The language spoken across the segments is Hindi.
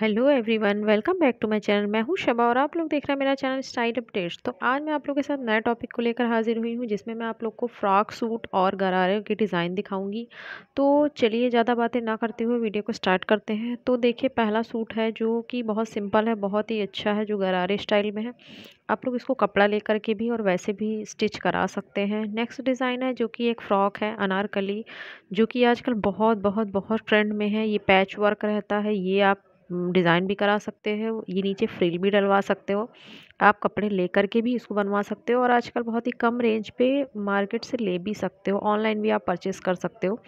hello everyone welcome back to my channel मैं हूं शबा और आप लोग देख रहे हैं मेरा चैनल स्टाइल अपडेट्स तो आज मैं आप लोगों के साथ नए टॉपिक को लेकर हाजिर हुई हूं जिसमें मैं आप लोग को फ्रॉक सूट और गरारे की डिज़ाइन दिखाऊंगी तो चलिए ज़्यादा बातें ना करते हुए वीडियो को स्टार्ट करते हैं तो देखिए पहला सूट है जो कि बहुत सिंपल है बहुत ही अच्छा है जो गरारे स्टाइल में है आप लोग इसको कपड़ा ले के भी और वैसे भी स्टिच करा सकते हैं नेक्स्ट डिज़ाइन है जो कि एक फ़्रॉक है अनारकली जो कि आजकल बहुत बहुत बहुत ट्रेंड में है ये पैच वर्क रहता है ये आप डिज़ाइन भी करा सकते हो ये नीचे फ्रिल भी डलवा सकते हो आप कपड़े ले करके भी इसको बनवा सकते हो और आजकल बहुत ही कम रेंज पे मार्केट से ले भी सकते हो ऑनलाइन भी आप परचेस कर सकते हो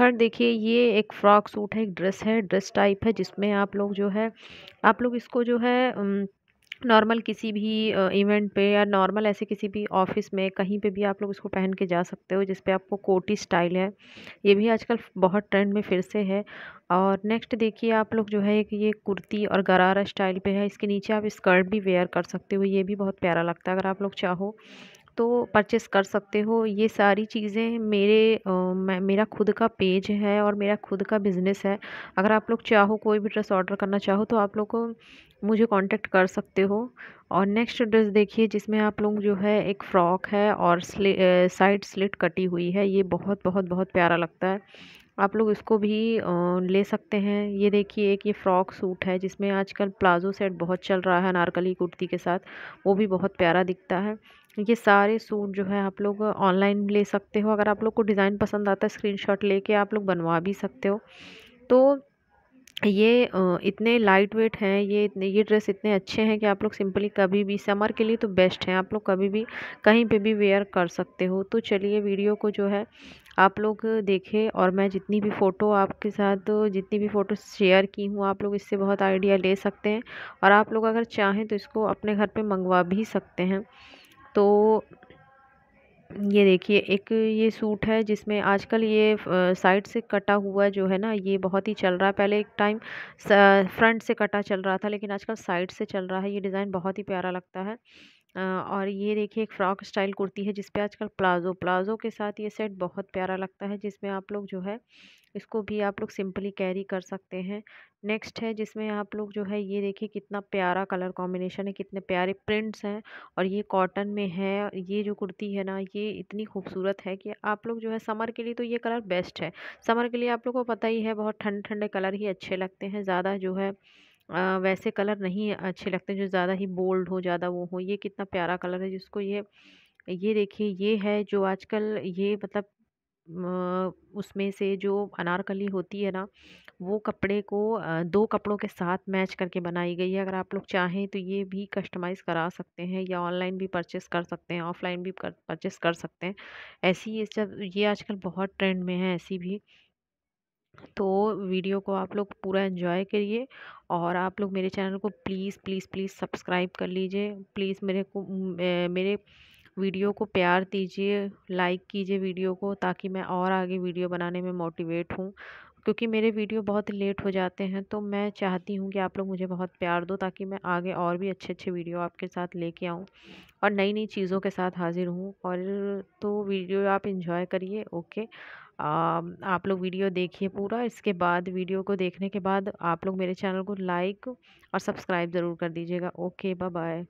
थर्ड देखिए ये एक फ़्रॉक सूट है एक ड्रेस है ड्रेस टाइप है जिसमें आप लोग जो है आप लोग इसको जो है नॉर्मल किसी भी इवेंट पे या नॉर्मल ऐसे किसी भी ऑफिस में कहीं पे भी आप लोग इसको पहन के जा सकते हो जिस पे आपको कोटी स्टाइल है ये भी आजकल बहुत ट्रेंड में फिर से है और नेक्स्ट देखिए आप लोग जो है कि ये कुर्ती और गरारा स्टाइल पे है इसके नीचे आप स्कर्ट भी वेयर कर सकते हो ये भी बहुत प्यारा लगता है अगर आप लोग चाहो तो परचेस कर सकते हो ये सारी चीज़ें मेरे आ, मेरा खुद का पेज है और मेरा खुद का बिज़नेस है अगर आप लोग चाहो कोई भी ड्रेस ऑर्डर करना चाहो तो आप लोग को मुझे कांटेक्ट कर सकते हो और नेक्स्ट ड्रेस देखिए जिसमें आप लोग जो है एक फ़्रॉक है और स्ले, साइड स्लिट कटी हुई है ये बहुत बहुत बहुत प्यारा लगता है आप लोग इसको भी ले सकते हैं ये देखिए एक ये फ़्रॉक सूट है जिसमें आजकल प्लाज़ो सेट बहुत चल रहा है अनारकली कुर्ती के साथ वो भी बहुत प्यारा दिखता है ये सारे सूट जो है आप लोग ऑनलाइन ले सकते हो अगर आप लोग को डिज़ाइन पसंद आता है स्क्रीनशॉट लेके आप लोग बनवा भी सकते हो तो ये इतने लाइट वेट हैं ये इतने ये ड्रेस इतने अच्छे हैं कि आप लोग सिंपली कभी भी समर के लिए तो बेस्ट हैं आप लोग कभी भी कहीं पे भी वेयर कर सकते हो तो चलिए वीडियो को जो है आप लोग देखें और मैं जितनी भी फ़ोटो आपके साथ जितनी भी फ़ोटो शेयर की हूँ आप लोग इससे बहुत आइडिया ले सकते हैं और आप लोग अगर चाहें तो इसको अपने घर पर मंगवा भी सकते हैं तो ये देखिए एक ये सूट है जिसमें आजकल ये साइड से कटा हुआ जो है ना ये बहुत ही चल रहा है पहले एक टाइम फ्रंट से कटा चल रहा था लेकिन आजकल साइड से चल रहा है ये डिज़ाइन बहुत ही प्यारा लगता है और ये देखिए एक फ्रॉक स्टाइल कुर्ती है जिसपे आजकल प्लाजो प्लाजो के साथ ये सेट बहुत प्यारा लगता है जिसमें आप लोग जो है इसको भी आप लोग सिंपली कैरी कर सकते हैं नेक्स्ट है जिसमें आप लोग जो है ये देखिए कितना प्यारा कलर कॉम्बिनेशन है कितने प्यारे प्रिंट्स हैं और ये कॉटन में है ये जो कुर्ती है ना ये इतनी खूबसूरत है कि आप लोग जो है समर के लिए तो ये कलर बेस्ट है समर के लिए आप लोग को पता ही है बहुत ठंडे ठंडे कलर ही अच्छे लगते हैं ज़्यादा जो है वैसे कलर नहीं अच्छे लगते जो ज़्यादा ही बोल्ड हो ज़्यादा वो हो ये कितना प्यारा कलर है जिसको ये ये देखिए ये है जो आजकल ये मतलब उसमें से जो अनारकली होती है ना वो कपड़े को दो कपड़ों के साथ मैच करके बनाई गई है अगर आप लोग चाहें तो ये भी कस्टमाइज़ करा सकते हैं या ऑनलाइन भी परचेस कर सकते हैं ऑफलाइन भी परचेस कर सकते हैं ऐसी ये सब ये आजकल बहुत ट्रेंड में है ऐसी भी तो वीडियो को आप लोग पूरा एंजॉय करिए और आप लोग मेरे चैनल को प्लीज़ प्लीज़ प्लीज़ सब्सक्राइब कर लीजिए प्लीज़ मेरे को मेरे वीडियो को प्यार दीजिए लाइक कीजिए वीडियो को ताकि मैं और आगे वीडियो बनाने में मोटिवेट हूँ क्योंकि मेरे वीडियो बहुत लेट हो जाते हैं तो मैं चाहती हूँ कि आप लोग मुझे बहुत प्यार दो ताकि मैं आगे और भी अच्छे अच्छे वीडियो आपके साथ लेके आऊँ और नई नई चीज़ों के साथ हाज़िर हूँ और तो वीडियो आप इन्जॉय करिए ओके आप लोग वीडियो देखिए पूरा इसके बाद वीडियो को देखने के बाद आप लोग मेरे चैनल को लाइक और सब्सक्राइब ज़रूर कर दीजिएगा ओके बाय बाय